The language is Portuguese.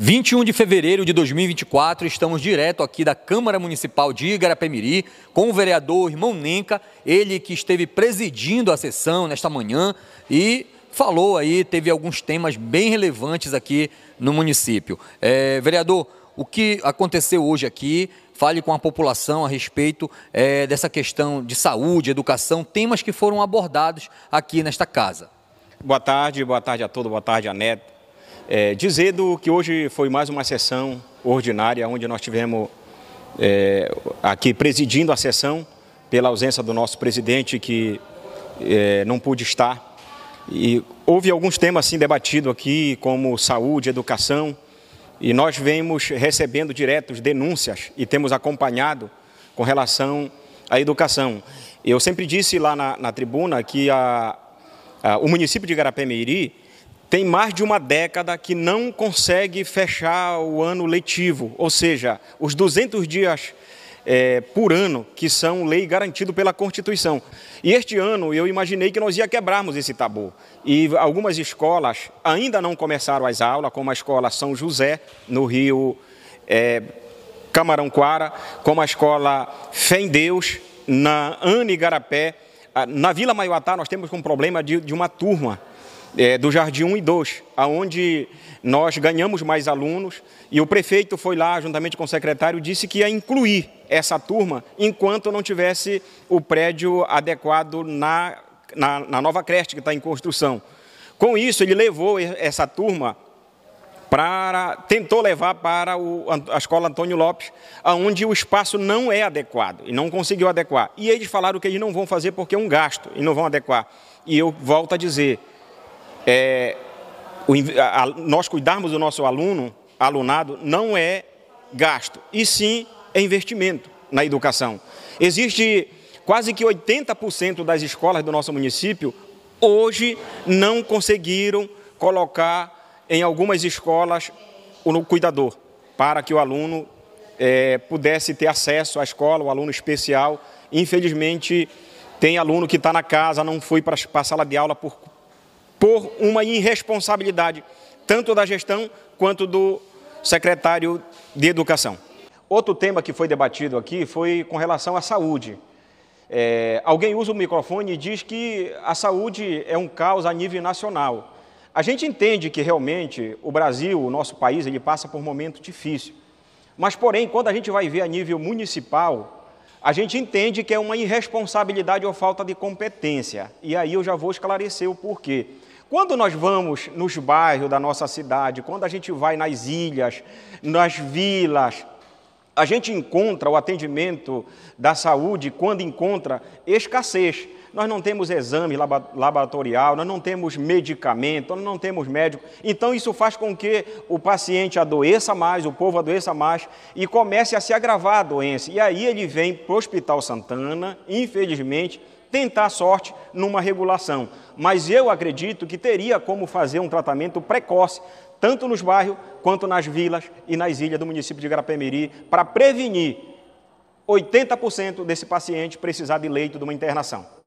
21 de fevereiro de 2024, estamos direto aqui da Câmara Municipal de Igarapemiri miri com o vereador irmão Nenca, ele que esteve presidindo a sessão nesta manhã e falou aí, teve alguns temas bem relevantes aqui no município. É, vereador, o que aconteceu hoje aqui? Fale com a população a respeito é, dessa questão de saúde, educação, temas que foram abordados aqui nesta casa. Boa tarde, boa tarde a todos, boa tarde a Neto é, dizendo que hoje foi mais uma sessão ordinária, onde nós tivemos é, aqui presidindo a sessão, pela ausência do nosso presidente, que é, não pôde estar. E houve alguns temas assim debatidos aqui, como saúde, educação, e nós vemos recebendo diretos denúncias e temos acompanhado com relação à educação. Eu sempre disse lá na, na tribuna que a, a, o município de Garapé-Meiri tem mais de uma década que não consegue fechar o ano letivo, ou seja, os 200 dias é, por ano que são lei garantido pela Constituição. E este ano eu imaginei que nós ia quebrarmos esse tabu. E algumas escolas ainda não começaram as aulas, como a escola São José, no Rio é, Camarão Quara, como a escola Fé em Deus, na Ana Igarapé, ah, na Vila Maiuatá, nós temos um problema de, de uma turma é, do Jardim 1 e 2, aonde nós ganhamos mais alunos e o prefeito foi lá, juntamente com o secretário, disse que ia incluir essa turma enquanto não tivesse o prédio adequado na, na, na nova creche que está em construção. Com isso, ele levou essa turma para tentou levar para o, a escola Antônio Lopes, onde o espaço não é adequado e não conseguiu adequar. E eles falaram que eles não vão fazer porque é um gasto e não vão adequar. E eu volto a dizer, é, o, a, a, nós cuidarmos do nosso aluno, alunado, não é gasto, e sim é investimento na educação. Existe quase que 80% das escolas do nosso município hoje não conseguiram colocar em algumas escolas o cuidador, para que o aluno é, pudesse ter acesso à escola, o aluno especial. Infelizmente, tem aluno que está na casa, não foi para a sala de aula por, por uma irresponsabilidade, tanto da gestão quanto do secretário de Educação. Outro tema que foi debatido aqui foi com relação à saúde. É, alguém usa o microfone e diz que a saúde é um caos a nível nacional. A gente entende que realmente o Brasil, o nosso país, ele passa por um momento difícil. Mas, porém, quando a gente vai ver a nível municipal, a gente entende que é uma irresponsabilidade ou falta de competência. E aí eu já vou esclarecer o porquê. Quando nós vamos nos bairros da nossa cidade, quando a gente vai nas ilhas, nas vilas, a gente encontra o atendimento da saúde quando encontra escassez nós não temos exame laboratorial, nós não temos medicamento, nós não temos médico. Então isso faz com que o paciente adoeça mais, o povo adoeça mais e comece a se agravar a doença. E aí ele vem para o Hospital Santana, infelizmente, tentar sorte numa regulação. Mas eu acredito que teria como fazer um tratamento precoce, tanto nos bairros quanto nas vilas e nas ilhas do município de Garapemiri, para prevenir 80% desse paciente precisar de leito de uma internação.